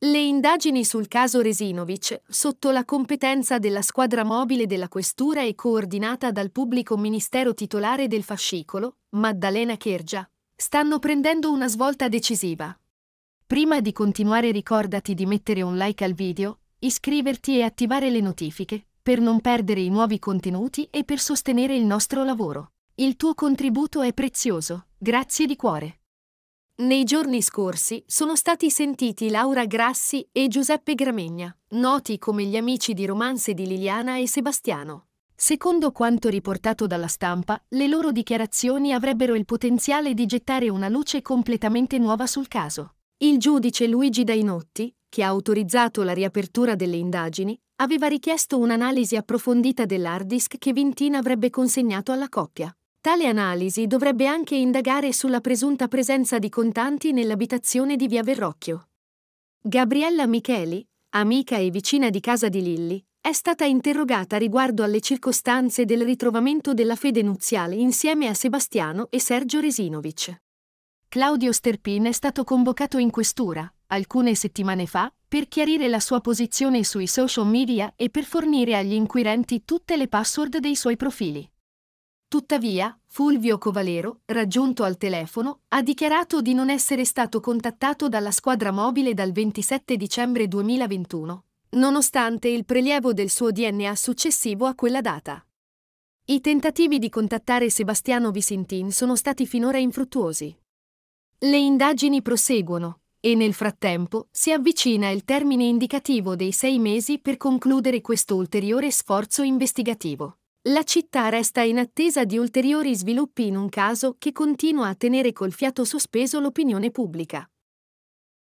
Le indagini sul caso Resinovic, sotto la competenza della squadra mobile della Questura e coordinata dal pubblico ministero titolare del fascicolo, Maddalena Chergia, stanno prendendo una svolta decisiva. Prima di continuare ricordati di mettere un like al video, iscriverti e attivare le notifiche, per non perdere i nuovi contenuti e per sostenere il nostro lavoro. Il tuo contributo è prezioso, grazie di cuore. Nei giorni scorsi sono stati sentiti Laura Grassi e Giuseppe Gramegna, noti come gli amici di romanze di Liliana e Sebastiano. Secondo quanto riportato dalla stampa, le loro dichiarazioni avrebbero il potenziale di gettare una luce completamente nuova sul caso. Il giudice Luigi Dainotti, che ha autorizzato la riapertura delle indagini, aveva richiesto un'analisi approfondita dell'hard disk che Vintina avrebbe consegnato alla coppia. Tale analisi dovrebbe anche indagare sulla presunta presenza di contanti nell'abitazione di via Verrocchio. Gabriella Micheli, amica e vicina di casa di Lilli, è stata interrogata riguardo alle circostanze del ritrovamento della fede nuziale insieme a Sebastiano e Sergio Resinovic. Claudio Sterpin è stato convocato in questura, alcune settimane fa, per chiarire la sua posizione sui social media e per fornire agli inquirenti tutte le password dei suoi profili. Tuttavia, Fulvio Covalero, raggiunto al telefono, ha dichiarato di non essere stato contattato dalla squadra mobile dal 27 dicembre 2021, nonostante il prelievo del suo DNA successivo a quella data. I tentativi di contattare Sebastiano Visintin sono stati finora infruttuosi. Le indagini proseguono e nel frattempo si avvicina il termine indicativo dei sei mesi per concludere questo ulteriore sforzo investigativo. La città resta in attesa di ulteriori sviluppi in un caso che continua a tenere col fiato sospeso l'opinione pubblica.